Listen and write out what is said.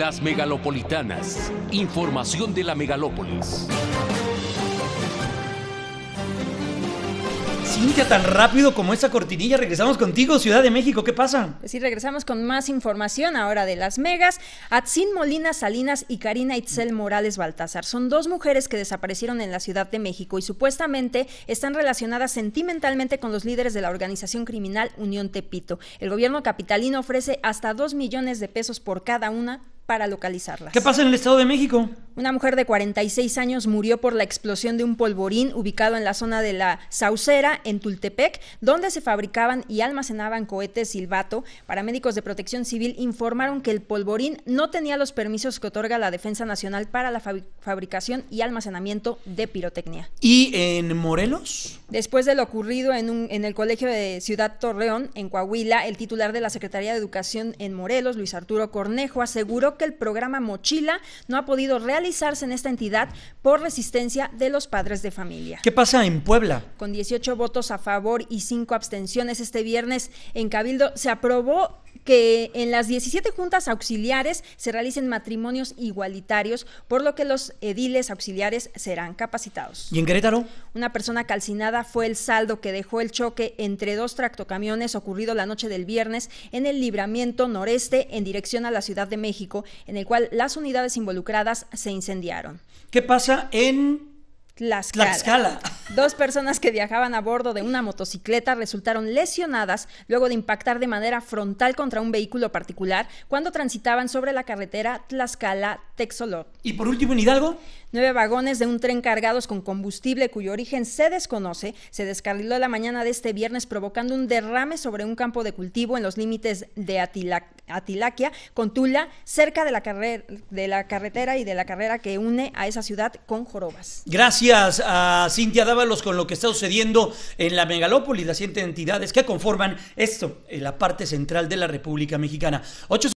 Las megalopolitanas. Información de la megalópolis. Cintia, tan rápido como esa cortinilla, regresamos contigo, Ciudad de México, ¿qué pasa? Pues sí, regresamos con más información ahora de las megas. Atsin Molina Salinas y Karina Itzel Morales Baltázar son dos mujeres que desaparecieron en la Ciudad de México y supuestamente están relacionadas sentimentalmente con los líderes de la organización criminal Unión Tepito. El gobierno capitalino ofrece hasta dos millones de pesos por cada una para localizarlas. ¿Qué pasa en el Estado de México? Una mujer de 46 años murió por la explosión de un polvorín ubicado en la zona de la Saucera, en Tultepec, donde se fabricaban y almacenaban cohetes silbato. Paramédicos de protección civil informaron que el polvorín no tenía los permisos que otorga la Defensa Nacional para la fabricación y almacenamiento de pirotecnia. ¿Y en Morelos? Después de lo ocurrido en, un, en el colegio de Ciudad Torreón, en Coahuila, el titular de la Secretaría de Educación en Morelos, Luis Arturo Cornejo, aseguró que el programa Mochila no ha podido realizarse en esta entidad por resistencia de los padres de familia. ¿Qué pasa en Puebla? Con 18 votos a favor y 5 abstenciones este viernes en Cabildo se aprobó que en las 17 juntas auxiliares se realicen matrimonios igualitarios, por lo que los ediles auxiliares serán capacitados. ¿Y en Querétaro? Una persona calcinada fue el saldo que dejó el choque entre dos tractocamiones ocurrido la noche del viernes en el libramiento noreste en dirección a la Ciudad de México, en el cual las unidades involucradas se incendiaron. ¿Qué pasa en Tlaxcala. Dos personas que viajaban a bordo de una motocicleta resultaron lesionadas luego de impactar de manera frontal contra un vehículo particular cuando transitaban sobre la carretera tlaxcala Texolor. ¿Y por último en Hidalgo? Nueve vagones de un tren cargados con combustible cuyo origen se desconoce se descarriló la mañana de este viernes provocando un derrame sobre un campo de cultivo en los límites de Atilaquia con Tula, cerca de la, de la carretera y de la carrera que une a esa ciudad con Jorobas. Gracias a Cintia Dávalos con lo que está sucediendo en la megalópolis, las siete entidades que conforman esto, en la parte central de la República Mexicana. Ocho